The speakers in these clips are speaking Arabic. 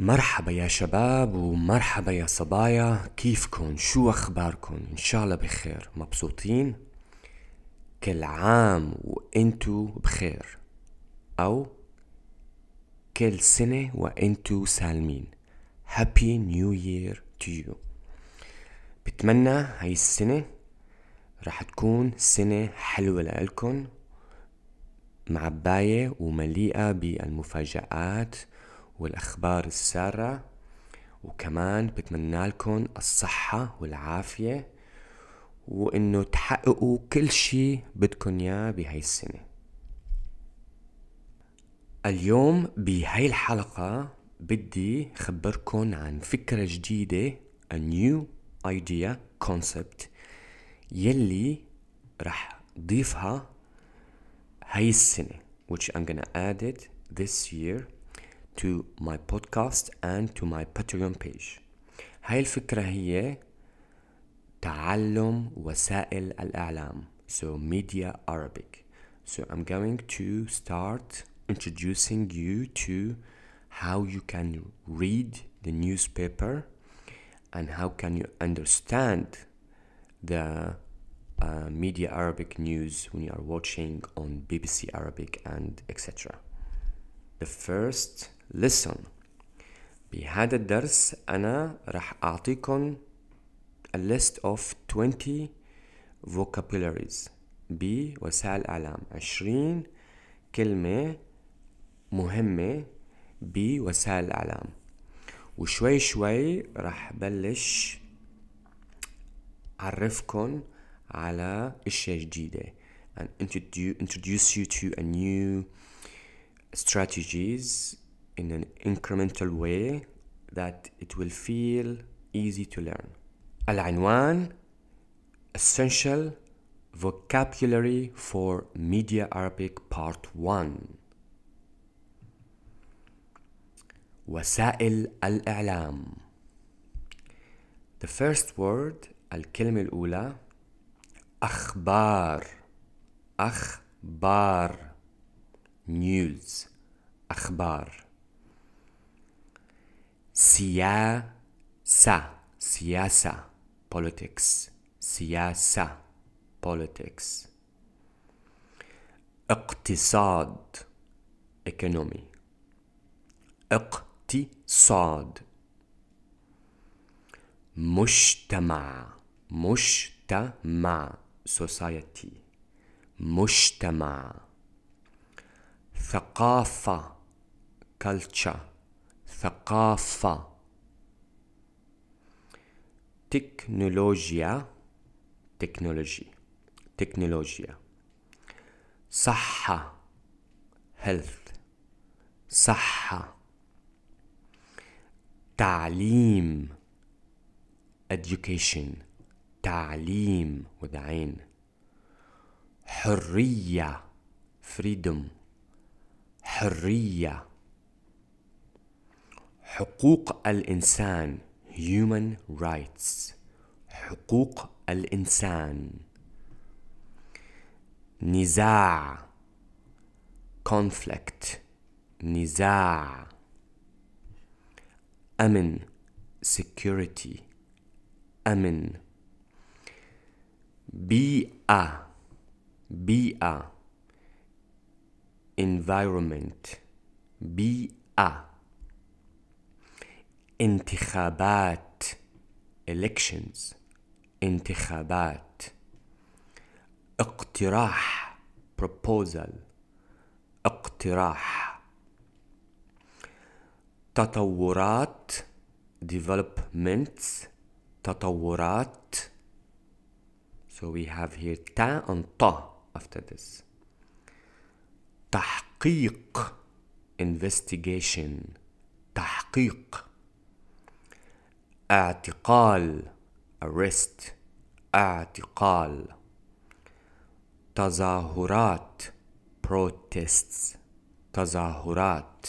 مرحبا يا شباب ومرحبا يا صبايا كيفكن شو اخباركن ان شاء الله بخير مبسوطين كل عام وانتو بخير او كل سنة وانتو سالمين هابي نيو يير تو يو بتمنى هاي السنة رح تكون سنة حلوة لإلكن معباية ومليئة بالمفاجآت والأخبار السارة وكمان بتمنى لكم الصحة والعافية وإنه تحققوا كل شي بدكن إياه بهاي السنة اليوم بهاي الحلقة بدي خبركن عن فكرة جديدة a new idea concept يلي رح ضيفها هاي السنة which I'm gonna add it this year to my podcast and to my Patreon page هاي الفكرة هي تعلم وسائل الإعلام so media Arabic so I'm going to start introducing you to how you can read the newspaper and how can you understand the uh, media Arabic news when you are watching on BBC Arabic and etc. the first lesson بهذا الدرس أنا راح أعطيكم a list of 20 vocabularies بوسائل الإعلام 20 كلمة مهمة بوسائل الإعلام وشوي شوي راح بلش أعرفكم على أشياء جديدة and introduce you to a new strategies in an incremental way that it will feel easy to learn. one Essential Vocabulary for Media Arabic Part 1 وسائل الإعلام The first word الكلمة الأولى أخبار أخبار نيوز أخبار سياسة سياسة politics سياسة politics اقتصاد economy اقتصاد مجتمع مجتمع society مجتمع ثقافة culture ثقافة تكنولوجيا تكنولوجي تكنولوجيا صحة health صحة تعليم education تعليم وذعين حرية freedom حرية حقوق الإنسان human rights حقوق الإنسان نزاع conflict نزاع أمن security أمن بيئة بيئة environment بيئة انتخابات elections انتخابات اقتراح proposal اقتراح تطورات developments تطورات so we have here ta and ta after this تحقيق investigation تحقيق اعتقال arrest اعتقال تظاهرات protests تظاهرات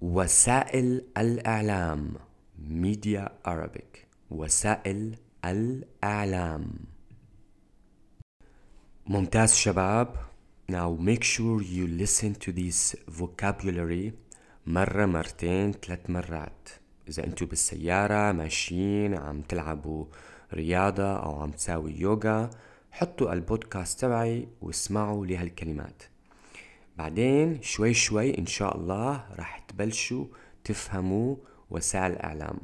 وسائل الإعلام Media Arabic وسائل الإعلام ممتاز شباب Now make sure you listen to this vocabulary مرة مرتين ثلاث مرات إذا أنتوا بالسيارة ماشيين عم تلعبوا رياضة أو عم تساوي يوغا حطوا البودكاست تبعي واسمعوا لهالكلمات بعدين شوي شوي إن شاء الله راح تبلشوا تفهموا وسائل الإعلام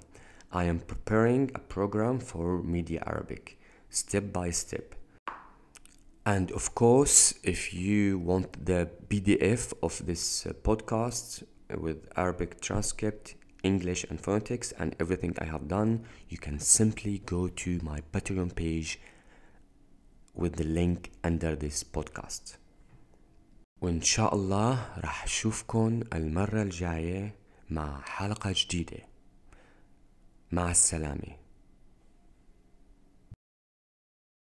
I am preparing a program for Media Arabic step by step And of course, if you want the PDF of this uh, podcast uh, with Arabic transcript, English and phonetics, and everything I have done, you can simply go to my Patreon page with the link under this podcast. وإن شاء الله راح أشوفكن المرة الجاية مع حلقة جديدة مع السلامه